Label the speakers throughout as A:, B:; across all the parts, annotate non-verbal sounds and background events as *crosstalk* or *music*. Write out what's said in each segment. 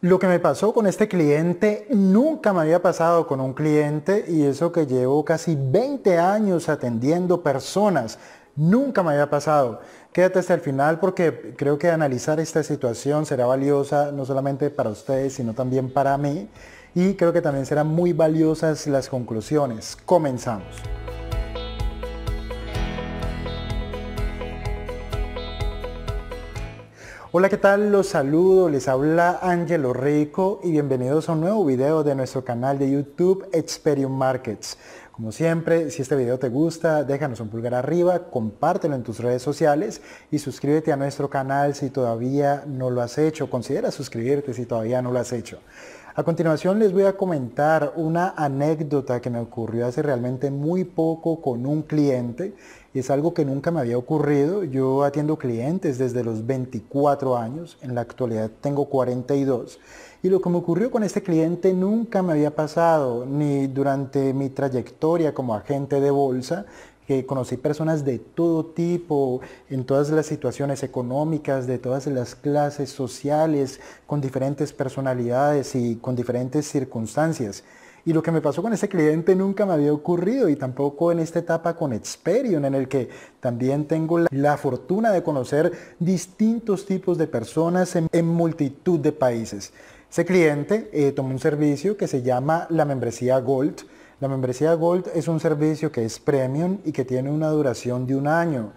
A: Lo que me pasó con este cliente nunca me había pasado con un cliente y eso que llevo casi 20 años atendiendo personas. Nunca me había pasado. Quédate hasta el final porque creo que analizar esta situación será valiosa no solamente para ustedes, sino también para mí. Y creo que también serán muy valiosas las conclusiones. Comenzamos. Hola, ¿qué tal? Los saludo, les habla Angelo Rico y bienvenidos a un nuevo video de nuestro canal de YouTube Experium Markets. Como siempre, si este video te gusta, déjanos un pulgar arriba, compártelo en tus redes sociales y suscríbete a nuestro canal si todavía no lo has hecho. Considera suscribirte si todavía no lo has hecho. A continuación les voy a comentar una anécdota que me ocurrió hace realmente muy poco con un cliente es algo que nunca me había ocurrido. Yo atiendo clientes desde los 24 años, en la actualidad tengo 42. Y lo que me ocurrió con este cliente nunca me había pasado, ni durante mi trayectoria como agente de bolsa, que conocí personas de todo tipo, en todas las situaciones económicas, de todas las clases sociales, con diferentes personalidades y con diferentes circunstancias. Y lo que me pasó con ese cliente nunca me había ocurrido y tampoco en esta etapa con Experion, en el que también tengo la, fortuna de conocer distintos tipos de personas en, multitud de países. Ese cliente eh, tomó un servicio que se llama la membresía Gold. La membresía Gold es un servicio que es premium y que tiene una duración de un año.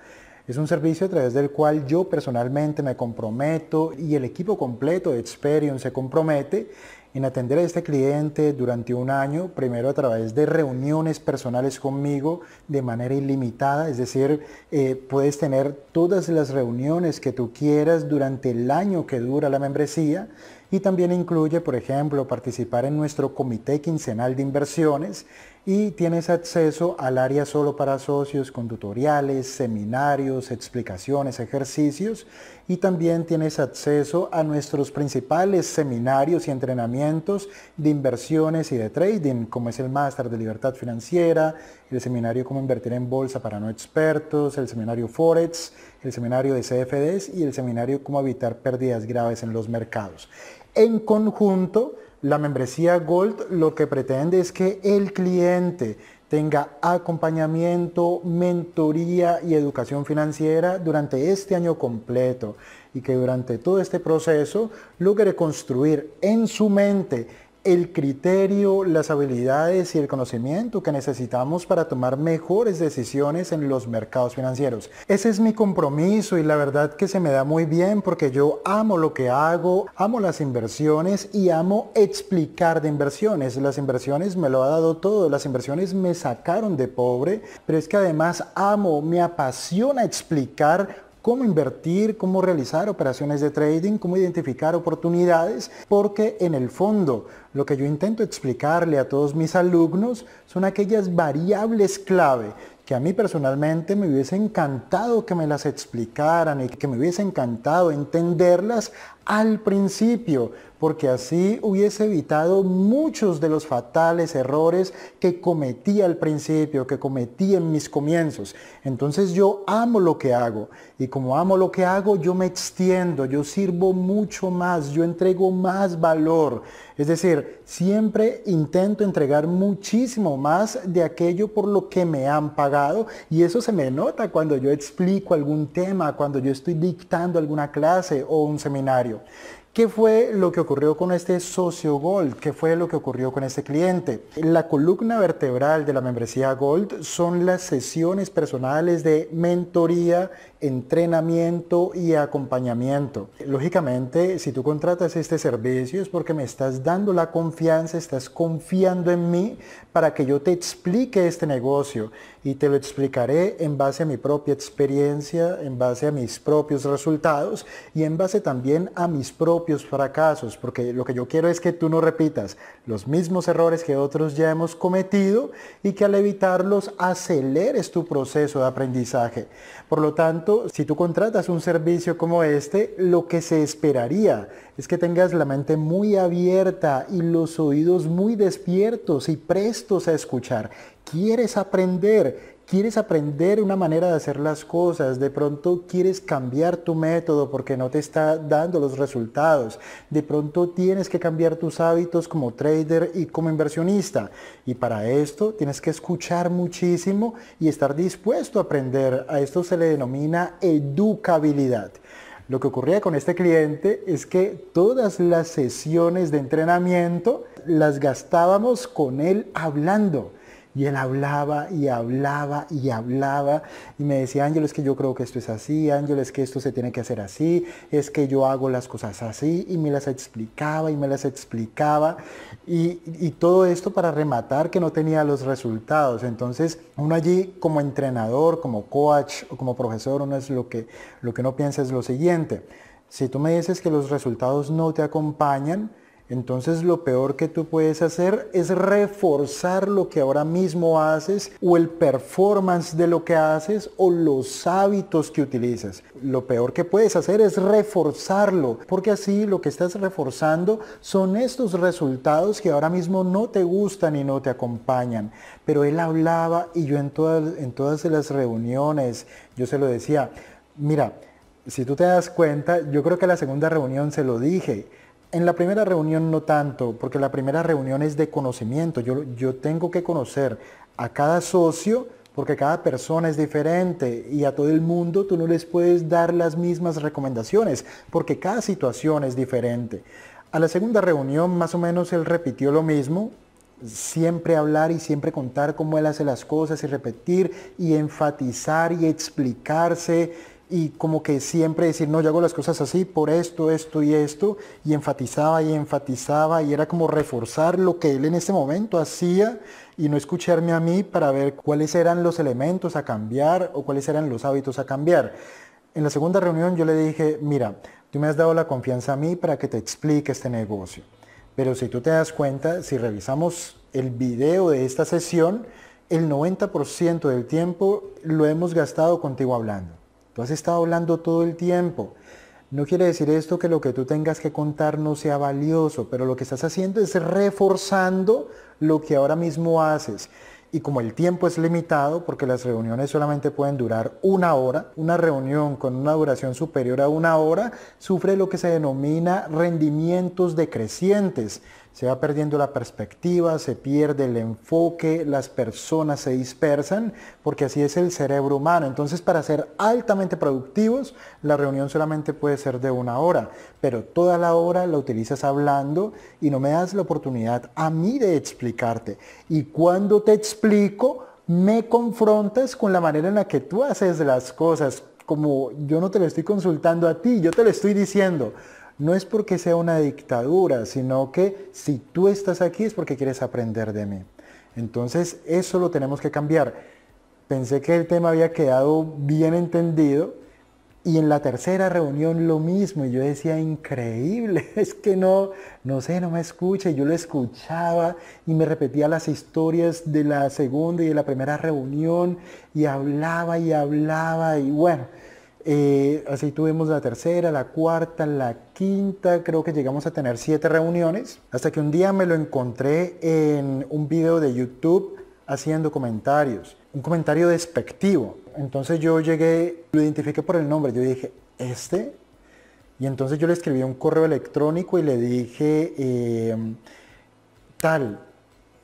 A: Es un servicio a través del cual yo personalmente me comprometo y el equipo completo de Experion se compromete en atender a este cliente durante un año, primero a través de reuniones personales conmigo de manera ilimitada, es decir, eh, puedes tener todas las reuniones que tú quieras durante el año que dura la membresía y también incluye, por ejemplo, participar en nuestro comité quincenal de inversiones y tienes acceso al área solo para socios con tutoriales, seminarios, explicaciones, ejercicios y también tienes acceso a nuestros principales seminarios y entrenamientos de inversiones y de trading, como es el máster de libertad financiera, el seminario cómo invertir en bolsa para no expertos, el seminario Forex, el seminario de CFDs y el seminario cómo evitar pérdidas graves en los mercados. En conjunto, la membresía Gold lo que pretende es que el cliente tenga acompañamiento, mentoría y educación financiera durante este año completo y que durante todo este proceso logre construir en su mente el criterio, las habilidades y el conocimiento que necesitamos para tomar mejores decisiones en los mercados financieros. Ese es mi compromiso y la verdad que se me da muy bien porque yo amo lo que hago, amo las inversiones y amo explicar de inversiones. Las inversiones me lo ha dado todo, las inversiones me sacaron de pobre, pero es que además amo, me apasiona explicar cómo invertir, cómo realizar operaciones de trading, cómo identificar oportunidades, porque en el fondo lo que yo intento explicarle a todos mis alumnos son aquellas variables clave que a mí personalmente me hubiese encantado que me las explicaran y que me hubiese encantado entenderlas al principio, porque así hubiese evitado muchos de los fatales errores que cometí al principio, que cometí en mis comienzos. Entonces yo amo lo que hago y como amo lo que hago, yo me extiendo, yo sirvo mucho más, yo entrego más valor. Es decir, siempre intento entregar muchísimo más de aquello por lo que me han pagado. Y eso se me nota cuando yo explico algún tema, cuando yo estoy dictando alguna clase o un seminario. ¿Qué fue lo que ocurrió con este socio Gold? ¿Qué fue lo que ocurrió con este cliente? La columna vertebral de la membresía Gold son las sesiones personales de mentoría entrenamiento y acompañamiento. Lógicamente, si tú contratas este servicio es porque me estás dando la confianza, estás confiando en mí para que yo te explique este negocio y te lo explicaré en base a mi propia experiencia, en base a mis propios resultados y en base también a mis propios fracasos, porque lo que yo quiero es que tú no repitas los mismos errores que otros ya hemos cometido y que al evitarlos aceleres tu proceso de aprendizaje. Por lo tanto, si tú contratas un servicio como este, lo que se esperaría es que tengas la mente muy abierta y los oídos muy despiertos y prestos a escuchar quieres aprender, quieres aprender una manera de hacer las cosas, de pronto quieres cambiar tu método porque no te está dando los resultados, de pronto tienes que cambiar tus hábitos como trader y como inversionista. Y para esto tienes que escuchar muchísimo y estar dispuesto a aprender. A esto se le denomina educabilidad. Lo que ocurría con este cliente es que todas las sesiones de entrenamiento las gastábamos con él hablando y él hablaba y hablaba y hablaba y me decía, Ángel, es que yo creo que esto es así, ángeles es que esto se tiene que hacer así, es que yo hago las cosas así y me las explicaba y me las explicaba y, todo esto para rematar que no tenía los resultados. Entonces uno allí como entrenador, como coach o como profesor, uno es lo que, lo que uno piensa es lo siguiente. Si tú me dices que los resultados no te acompañan, entonces lo peor que tú puedes hacer es reforzar lo que ahora mismo haces o el performance de lo que haces o los hábitos que utilizas. Lo peor que puedes hacer es reforzarlo, porque así lo que estás reforzando son estos resultados que ahora mismo no te gustan y no te acompañan. Pero él hablaba y yo en todas, las reuniones, yo se lo decía, mira, si tú te das cuenta, yo creo que la segunda reunión se lo dije en la primera reunión no tanto, porque la primera reunión es de conocimiento. Yo, tengo que conocer a cada socio porque cada persona es diferente y a todo el mundo tú no les puedes dar las mismas recomendaciones porque cada situación es diferente. A la segunda reunión más o menos él repitió lo mismo, siempre hablar y siempre contar cómo él hace las cosas y repetir y enfatizar y explicarse y como que siempre decir, no, yo hago las cosas así por esto, esto y esto, y enfatizaba y enfatizaba y era como reforzar lo que él en ese momento hacía y no escucharme a mí para ver cuáles eran los elementos a cambiar o cuáles eran los hábitos a cambiar. En la segunda reunión yo le dije, mira, tú me has dado la confianza a mí para que te explique este negocio. Pero si tú te das cuenta, si revisamos el video de esta sesión, el 90% del tiempo lo hemos gastado contigo hablando. Tú has estado hablando todo el tiempo. No quiere decir esto que lo que tú tengas que contar no sea valioso, pero lo que estás haciendo es reforzando lo que ahora mismo haces. Y como el tiempo es limitado, porque las reuniones solamente pueden durar una hora, una reunión con una duración superior a una hora sufre lo que se denomina rendimientos decrecientes se va perdiendo la perspectiva, se pierde el enfoque, las personas se dispersan, porque así es el cerebro humano. Entonces, para ser altamente productivos, la reunión solamente puede ser de una hora, pero toda la hora la utilizas hablando y no me das la oportunidad a mí de explicarte. Y cuando te explico, me confrontas con la manera en la que tú haces las cosas, como yo no te lo estoy consultando a ti, yo te lo estoy diciendo no es porque sea una dictadura, sino que si tú estás aquí es porque quieres aprender de mí. Entonces eso lo tenemos que cambiar. Pensé que el tema había quedado bien entendido y en la tercera reunión lo mismo. Y yo decía, increíble, *laughs* es que no, no sé, no me escucha. Y yo lo escuchaba y me repetía las historias de la segunda y de la primera reunión y hablaba y hablaba y bueno eh, así tuvimos la tercera, la cuarta, la quinta, creo que llegamos a tener siete reuniones, hasta que un día me lo encontré en un video de YouTube haciendo comentarios, un comentario despectivo. Entonces yo llegué, lo identifiqué por el nombre, yo dije, ¿este? Y entonces yo le escribí un correo electrónico y le dije, eh, tal,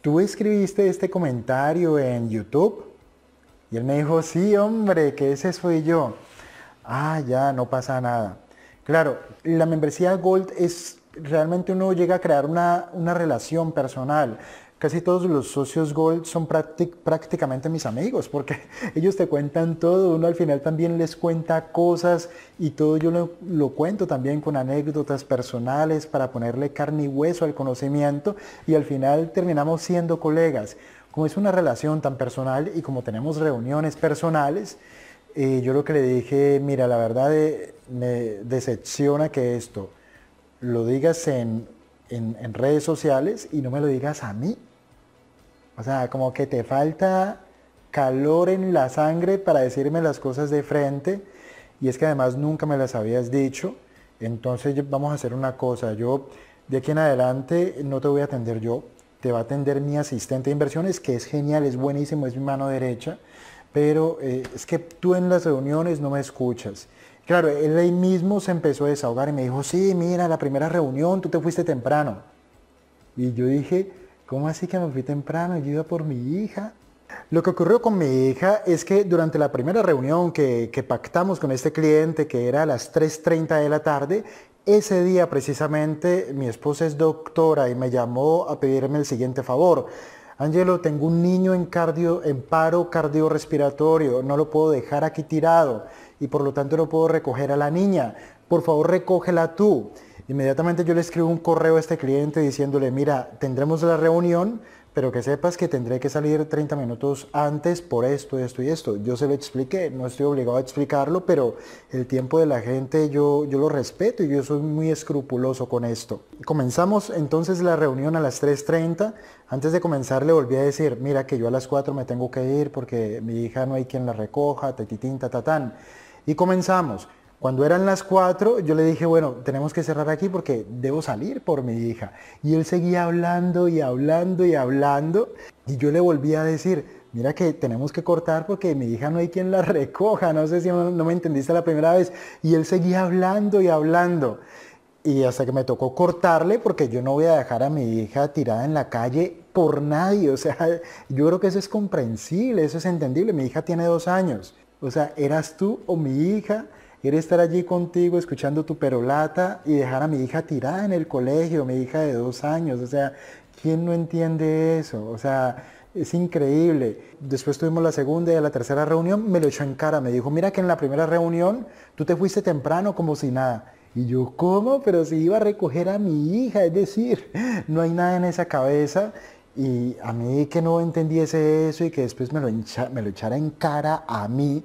A: ¿tú escribiste este comentario en YouTube? Y él me dijo, sí, hombre, que ese soy yo. Ah, ya, no pasa nada. Claro, la membresía Gold es realmente uno llega a crear una, una relación personal. Casi todos los socios Gold son prácticamente mis amigos porque *laughs* ellos te cuentan todo, uno al final también les cuenta cosas y todo yo lo, lo cuento también con anécdotas personales para ponerle carne y hueso al conocimiento y al final terminamos siendo colegas. Como es una relación tan personal y como tenemos reuniones personales, y yo lo que le dije, mira, la verdad eh, me decepciona que esto lo digas en, en, redes sociales y no me lo digas a mí. O sea, como que te falta calor en la sangre para decirme las cosas de frente. Y es que además nunca me las habías dicho. Entonces vamos a hacer una cosa. Yo de aquí en adelante no te voy a atender yo. Te va a atender mi asistente de inversiones, que es genial, es buenísimo, es mi mano derecha pero eh, es que tú en las reuniones no me escuchas. Claro, él ahí mismo se empezó a desahogar y me dijo, sí, mira, la primera reunión tú te fuiste temprano. Y yo dije, ¿cómo así que me fui temprano? Ayuda por mi hija. Lo que ocurrió con mi hija es que durante la primera reunión que, que pactamos con este cliente, que era a las 3.30 de la tarde, ese día precisamente mi esposa es doctora y me llamó a pedirme el siguiente favor. Angelo, tengo un niño en, cardio, en paro cardiorrespiratorio, no lo puedo dejar aquí tirado y por lo tanto no puedo recoger a la niña. Por favor, recógela tú. Inmediatamente yo le escribo un correo a este cliente diciéndole, mira, tendremos la reunión, pero que sepas que tendré que salir 30 minutos antes por esto, esto y esto. Yo se lo expliqué, no estoy obligado a explicarlo, pero el tiempo de la gente yo, yo lo respeto y yo soy muy escrupuloso con esto. Comenzamos entonces la reunión a las 3.30. Antes de comenzar le volví a decir, mira que yo a las 4 me tengo que ir porque mi hija no hay quien la recoja, tatitín, tatatán. Y comenzamos. Cuando eran las cuatro, yo le dije, bueno, tenemos que cerrar aquí porque debo salir por mi hija. Y él seguía hablando y hablando y hablando. Y yo le volví a decir, mira que tenemos que cortar porque mi hija no hay quien la *laughs* recoja. No sé si no, no me entendiste la primera vez. Y él seguía hablando y hablando. Y hasta que me tocó cortarle porque yo no voy a dejar a mi hija tirada en la calle por nadie. O sea, *laughs* yo creo que eso es comprensible, eso es entendible. Mi hija tiene dos años. O sea, eras tú o mi hija Quiere estar allí contigo escuchando tu perolata y dejar a mi hija tirada en el colegio, mi hija de dos años, o sea, ¿quién no entiende eso? O sea, es increíble. Después tuvimos la segunda y la tercera reunión, me lo echó en cara, me dijo, mira que en la primera reunión tú te fuiste temprano como si nada. Y yo, ¿cómo? Pero si iba a recoger a mi hija, es decir, *laughs* no hay nada en esa cabeza. Y a mí que no entendiese eso y que después me lo echara en cara a mí,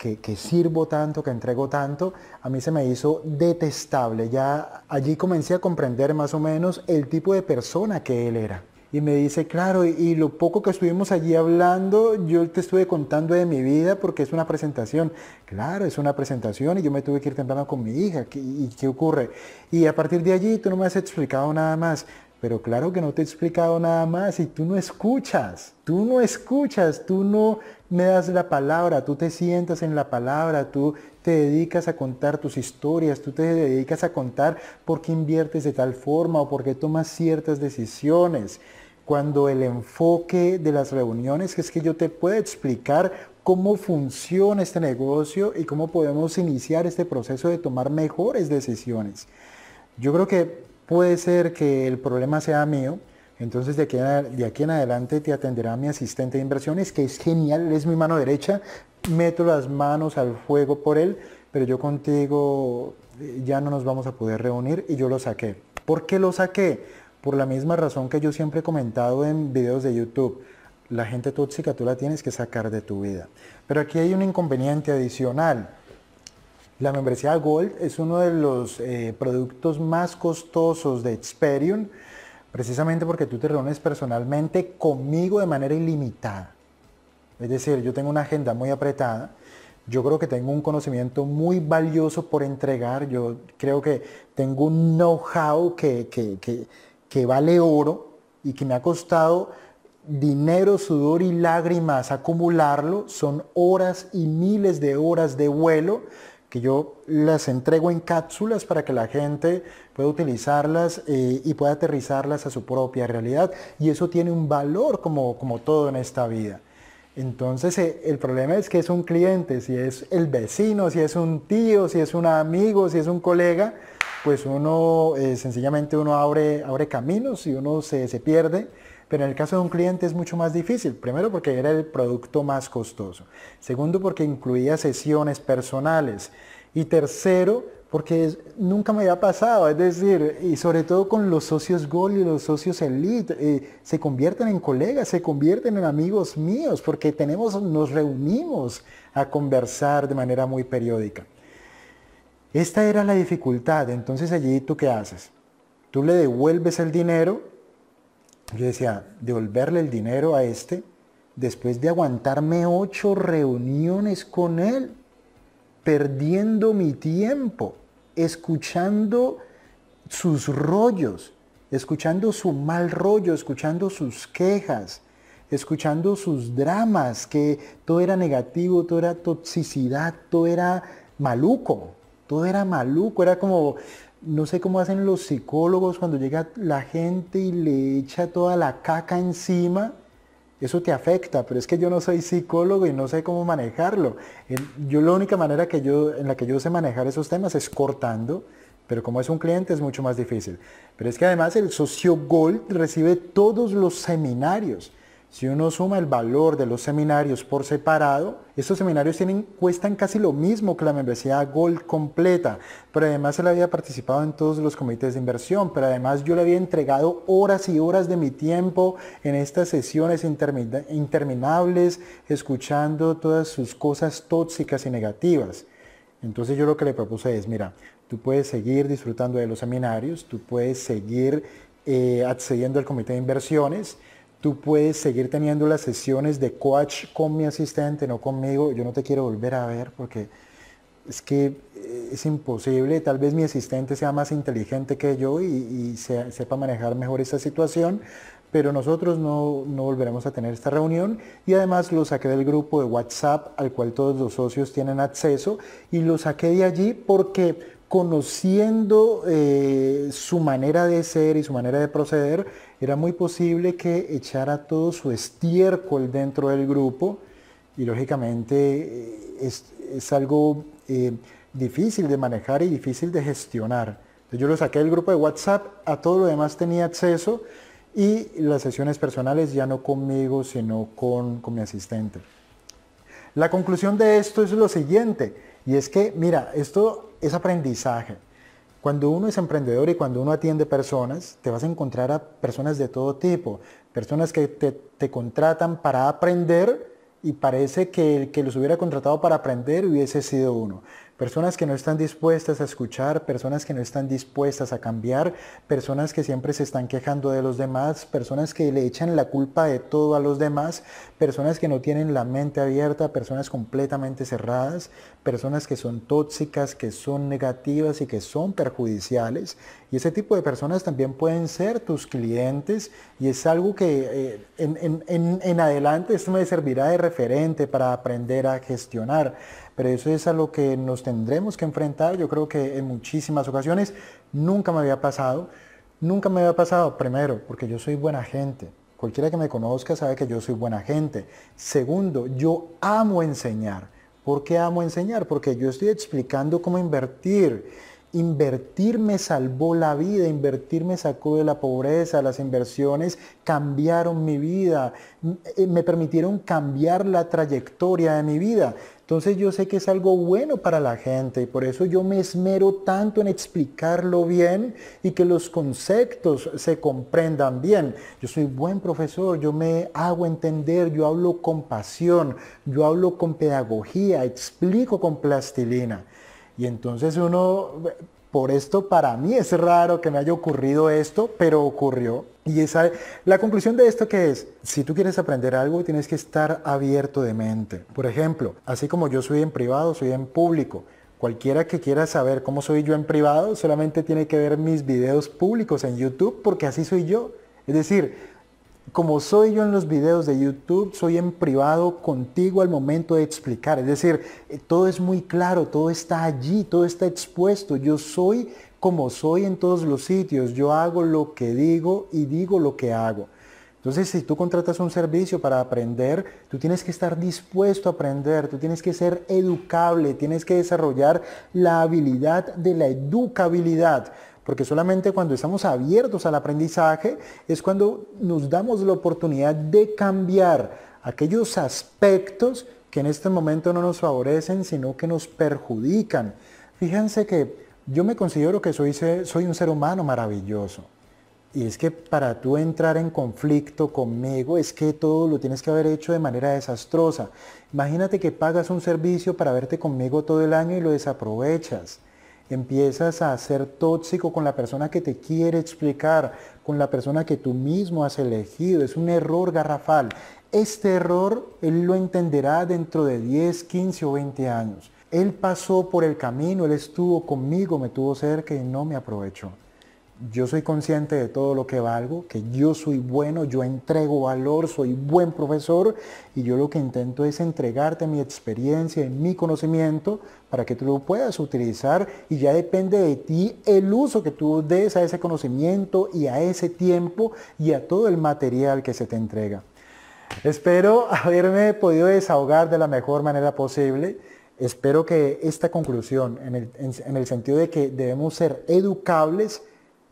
A: que, sirvo tanto, que entrego tanto, a mí se me hizo detestable. Ya allí comencé a comprender más o menos el tipo de persona que él era. Y me dice, claro, y, lo poco que estuvimos allí hablando, yo te estuve contando de mi vida porque es una presentación. Claro, es una presentación y yo me tuve que ir temprano con mi hija. y qué ocurre? Y a partir de allí tú no me has explicado nada más. Pero claro que no te he explicado nada más y tú no escuchas, tú no escuchas, tú no me das la palabra, tú te sientas en la palabra, tú te dedicas a contar tus historias, tú te dedicas a contar por qué inviertes de tal forma o por qué tomas ciertas decisiones. Cuando el enfoque de las reuniones es que yo te pueda explicar cómo funciona este negocio y cómo podemos iniciar este proceso de tomar mejores decisiones. Yo creo que puede ser que el problema sea mío, entonces de aquí, en, adelante te atenderá mi asistente de inversiones, que es genial, es mi mano derecha, meto las manos al fuego por él, pero yo contigo eh, ya no nos vamos a poder reunir y yo lo saqué. ¿Por qué lo saqué? Por la misma razón que yo siempre he comentado en videos de YouTube. La gente tóxica tú la tienes que sacar de tu vida. Pero aquí hay un inconveniente adicional. La membresía Gold es uno de los eh, productos más costosos de Experian Precisamente porque tú te reúnes personalmente conmigo de manera ilimitada. Es decir, yo tengo una agenda muy apretada. Yo creo que tengo un conocimiento muy valioso por entregar. Yo creo que tengo un know-how que, que, que vale oro y que me ha costado dinero, sudor y lágrimas acumularlo. Son horas y miles de horas de vuelo que yo las entrego en cápsulas para que la gente pueda utilizarlas eh, y pueda aterrizarlas a su propia realidad. Y eso tiene un valor como, todo en esta vida. Entonces eh, el problema es que es un cliente, si es el vecino, si es un tío, si es un amigo, si es un colega, pues uno eh, sencillamente uno abre, abre caminos y uno se pierde pero en el caso de un cliente es mucho más difícil. Primero porque era el producto más costoso. Segundo porque incluía sesiones personales. Y tercero porque nunca me había pasado, es decir, y sobre todo con los socios Gol y los socios Elite, eh, se convierten en colegas, se convierten en amigos míos, porque tenemos, nos reunimos a conversar de manera muy periódica. Esta era la dificultad, entonces allí tú qué haces? Tú le devuelves el dinero yo decía, devolverle el dinero a este después de aguantarme ocho reuniones con él, perdiendo mi tiempo, escuchando sus rollos, escuchando su mal rollo, escuchando sus quejas, escuchando sus dramas, que todo era negativo, todo era toxicidad, todo era maluco, todo era maluco, era como, no sé cómo hacen los psicólogos cuando llega la gente y le echa toda la caca encima. Eso te afecta, pero es que yo no soy psicólogo y no sé cómo manejarlo. Yo la única manera que yo, en la que yo sé manejar esos temas es cortando, pero como es un cliente es mucho más difícil. Pero es que además el socio Gold recibe todos los seminarios. Si uno suma el valor de los seminarios por separado, estos seminarios tienen, cuestan casi lo mismo que la membresía Gold completa, pero además él había participado en todos los comités de inversión, pero además yo le había entregado horas y horas de mi tiempo en estas sesiones interminables, escuchando todas sus cosas tóxicas y negativas. Entonces yo lo que le propuse es, mira, tú puedes seguir disfrutando de los seminarios, tú puedes seguir eh, accediendo al comité de inversiones, tú puedes seguir teniendo las sesiones de coach con mi asistente, no conmigo, yo no te quiero volver a ver porque es que eh, es imposible, tal vez mi asistente sea más inteligente que yo y, sepa manejar mejor esta situación, pero nosotros no, no, volveremos a tener esta reunión y además lo saqué del grupo de WhatsApp al cual todos los socios tienen acceso y lo saqué de allí porque conociendo eh, su manera de ser y su manera de proceder, era muy posible que echara todo su estiércol dentro del grupo y lógicamente eh, es, algo eh, difícil de manejar y difícil de gestionar. yo lo saqué del grupo de WhatsApp, a todo lo demás tenía acceso y las sesiones personales ya no conmigo, sino con mi asistente. La conclusión de esto es lo siguiente. Y es que, mira, esto es aprendizaje. Cuando uno es emprendedor y cuando uno atiende personas, te vas a encontrar a personas de todo tipo, personas que te, contratan para aprender y parece que el que los hubiera contratado para aprender hubiese sido uno. Personas que no están dispuestas a escuchar, personas que no están dispuestas a cambiar, personas que siempre se están quejando de los demás, personas que le echan la culpa de todo a los demás, personas que no tienen la mente abierta, personas completamente cerradas, personas que son tóxicas, que son negativas y que son perjudiciales. Y ese tipo de personas también pueden ser tus clientes y es algo que eh, en adelante esto me servirá de referente para aprender a gestionar pero eso es a lo que nos tendremos que enfrentar. Yo creo que en muchísimas ocasiones nunca me había pasado. Nunca me había pasado, primero, porque yo soy buena gente. Cualquiera que me conozca sabe que yo soy buena gente. Segundo, yo amo enseñar. ¿Por qué amo enseñar? Porque yo estoy explicando cómo invertir Invertir me salvó la vida, invertir me sacó de la pobreza, las inversiones cambiaron mi vida, eh, me permitieron cambiar la trayectoria de mi vida. Entonces yo sé que es algo bueno para la gente y por eso yo me esmero tanto en explicarlo bien y que los conceptos se comprendan bien. Yo soy buen profesor, yo me hago entender, yo hablo con pasión, yo hablo con pedagogía, explico con plastilina. Y entonces uno, por esto para mí es raro que me haya ocurrido esto, pero ocurrió. Y esa, la conclusión de esto que es, si tú quieres aprender algo, tienes que estar abierto de mente. Por ejemplo, así como yo soy en privado, soy en público. Cualquiera que quiera saber cómo soy yo en privado, solamente tiene que ver mis videos públicos en YouTube, porque así soy yo. Es decir, como soy yo en los videos de YouTube, soy en privado contigo al momento de explicar. Es decir, eh, todo es muy claro, todo está allí, todo está expuesto. Yo soy como soy en todos los sitios. Yo hago lo que digo y digo lo que hago. Entonces, si tú contratas un servicio para aprender, tú tienes que estar dispuesto a aprender, tú tienes que ser educable, tienes que desarrollar la habilidad de la educabilidad. Porque solamente cuando estamos abiertos al aprendizaje es cuando nos damos la oportunidad de cambiar aquellos aspectos que en este momento no nos favorecen, sino que nos perjudican. Fíjense que yo me considero que soy, un ser humano maravilloso. Y es que para tú entrar en conflicto conmigo es que todo lo tienes que haber hecho de manera desastrosa. Imagínate que pagas un servicio para verte conmigo todo el año y lo desaprovechas empiezas a ser tóxico con la persona que te quiere explicar, con la persona que tú mismo has elegido. Es un error garrafal. Este error él lo entenderá dentro de 10, 15 o 20 años. Él pasó por el camino, él estuvo conmigo, me tuvo cerca y no me aprovechó yo soy consciente de todo lo que valgo, que yo soy bueno, yo entrego valor, soy buen profesor y yo lo que intento es entregarte mi experiencia, mi conocimiento para que tú lo puedas utilizar y ya depende de ti el uso que tú des a ese conocimiento y a ese tiempo y a todo el material que se te entrega. Espero *laughs* haberme podido desahogar de la mejor manera posible. Espero que esta conclusión, en el, en el sentido de que debemos ser educables,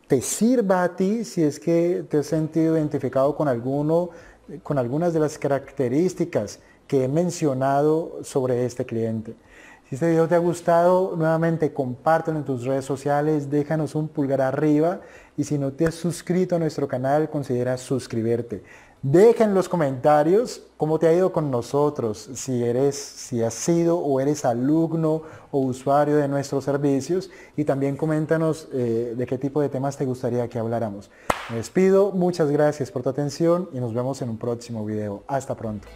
A: te sirva a ti si es que te has sentido identificado con alguno, con algunas de las características que he mencionado sobre este cliente. Si este video te ha gustado, nuevamente compártelo en tus redes sociales, déjanos un pulgar arriba y si no te has suscrito a nuestro canal, considera suscribirte. Deja en los comentarios cómo te ha ido con nosotros, si eres, si has sido o eres alumno o usuario de nuestros servicios y también coméntanos eh, de qué tipo de temas te gustaría que habláramos. Me despido, muchas gracias por tu atención y nos vemos en un próximo video. Hasta pronto.